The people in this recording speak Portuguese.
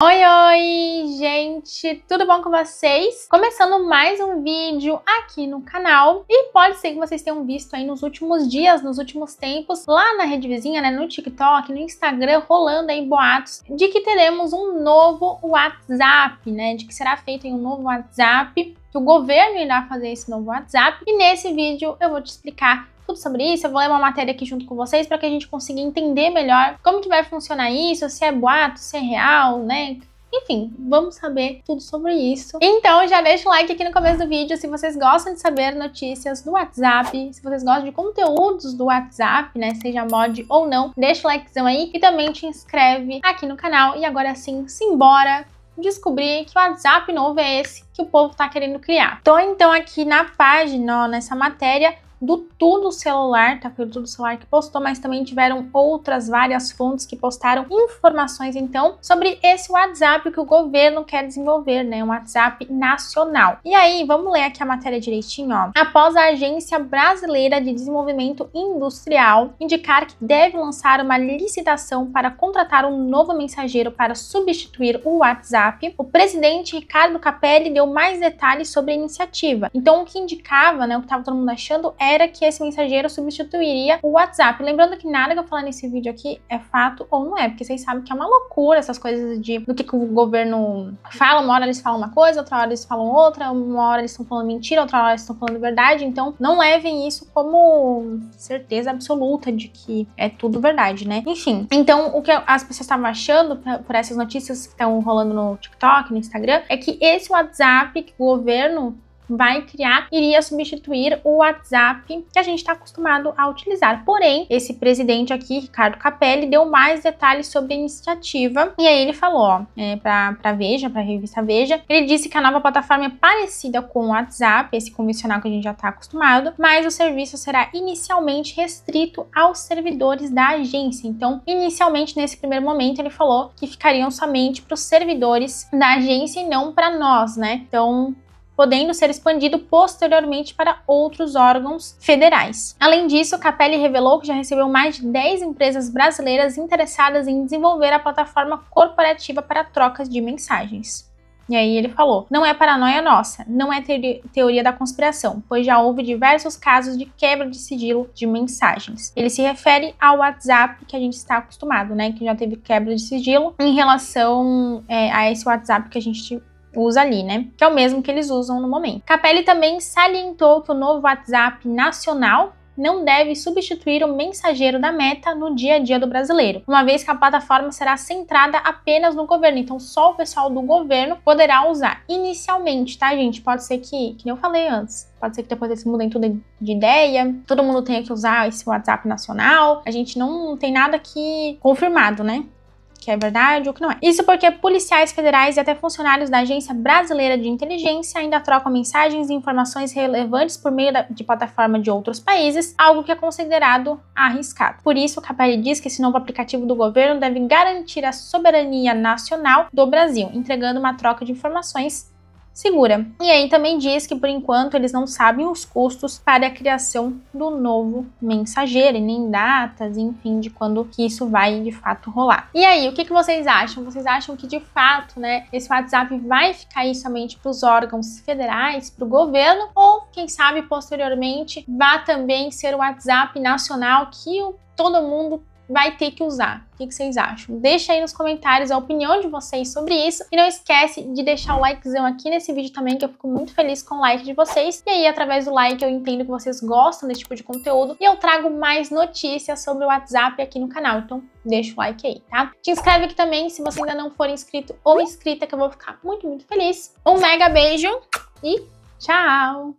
Oi, oi, gente! Tudo bom com vocês? Começando mais um vídeo aqui no canal e pode ser que vocês tenham visto aí nos últimos dias, nos últimos tempos, lá na rede vizinha, né, no TikTok, no Instagram, rolando aí boatos de que teremos um novo WhatsApp, né, de que será feito um novo WhatsApp, que o governo irá fazer esse novo WhatsApp e nesse vídeo eu vou te explicar tudo sobre isso, eu vou ler uma matéria aqui junto com vocês para que a gente consiga entender melhor como que vai funcionar isso, se é boato, se é real, né? Enfim, vamos saber tudo sobre isso. Então, já deixa o like aqui no começo do vídeo se vocês gostam de saber notícias do WhatsApp, se vocês gostam de conteúdos do WhatsApp, né, seja mod ou não, deixa o likezão aí e também te inscreve aqui no canal. E agora sim, simbora descobrir que o WhatsApp novo é esse que o povo tá querendo criar. Tô então aqui na página, ó, nessa matéria, do Tudo Celular, tá? Foi o Tudo Celular que postou, mas também tiveram outras várias fontes que postaram informações, então, sobre esse WhatsApp que o governo quer desenvolver, né? Um WhatsApp nacional. E aí, vamos ler aqui a matéria direitinho, ó. Após a Agência Brasileira de Desenvolvimento Industrial indicar que deve lançar uma licitação para contratar um novo mensageiro para substituir o WhatsApp, o presidente Ricardo Capelli deu mais detalhes sobre a iniciativa. Então, o que indicava, né, o que estava todo mundo achando é era que esse mensageiro substituiria o WhatsApp. Lembrando que nada que eu falar nesse vídeo aqui é fato ou não é, porque vocês sabem que é uma loucura essas coisas de do que, que o governo fala. Uma hora eles falam uma coisa, outra hora eles falam outra, uma hora eles estão falando mentira, outra hora eles estão falando verdade. Então não levem isso como certeza absoluta de que é tudo verdade, né? Enfim, então o que as pessoas estavam achando por essas notícias que estão rolando no TikTok, no Instagram, é que esse WhatsApp que o governo vai criar iria substituir o WhatsApp que a gente está acostumado a utilizar. Porém, esse presidente aqui, Ricardo Capelli, deu mais detalhes sobre a iniciativa e aí ele falou, é, para Veja, para a revista Veja, ele disse que a nova plataforma é parecida com o WhatsApp, esse convencional que a gente já está acostumado, mas o serviço será inicialmente restrito aos servidores da agência. Então, inicialmente, nesse primeiro momento, ele falou que ficariam somente para os servidores da agência e não para nós, né? Então, podendo ser expandido posteriormente para outros órgãos federais. Além disso, Capelli revelou que já recebeu mais de 10 empresas brasileiras interessadas em desenvolver a plataforma corporativa para trocas de mensagens. E aí ele falou: não é paranoia nossa, não é teoria da conspiração, pois já houve diversos casos de quebra de sigilo de mensagens. Ele se refere ao WhatsApp que a gente está acostumado, né? Que já teve quebra de sigilo em relação é, a esse WhatsApp que a gente usa ali, né? Que é o mesmo que eles usam no momento. Capelli também salientou que o novo WhatsApp nacional não deve substituir o mensageiro da meta no dia a dia do brasileiro, uma vez que a plataforma será centrada apenas no governo, então só o pessoal do governo poderá usar inicialmente, tá, gente? Pode ser que, que eu falei antes, pode ser que depois eles mudem tudo de ideia, todo mundo tenha que usar esse WhatsApp nacional. A gente não tem nada aqui confirmado, né? que é verdade, o que não é. Isso porque policiais federais e até funcionários da Agência Brasileira de Inteligência ainda trocam mensagens e informações relevantes por meio de plataforma de outros países, algo que é considerado arriscado. Por isso, o Capelli diz que esse novo aplicativo do governo deve garantir a soberania nacional do Brasil, entregando uma troca de informações segura. E aí também diz que por enquanto eles não sabem os custos para a criação do novo mensageiro, e nem datas, enfim, de quando que isso vai de fato rolar. E aí, o que, que vocês acham? Vocês acham que de fato, né, esse WhatsApp vai ficar aí somente para os órgãos federais, para o governo, ou quem sabe posteriormente vá também ser o WhatsApp nacional que o todo mundo vai ter que usar. O que vocês acham? Deixa aí nos comentários a opinião de vocês sobre isso. E não esquece de deixar o likezão aqui nesse vídeo também, que eu fico muito feliz com o like de vocês. E aí, através do like, eu entendo que vocês gostam desse tipo de conteúdo e eu trago mais notícias sobre o WhatsApp aqui no canal. Então, deixa o like aí, tá? Te inscreve aqui também se você ainda não for inscrito ou inscrita, que eu vou ficar muito, muito feliz. Um mega beijo e tchau!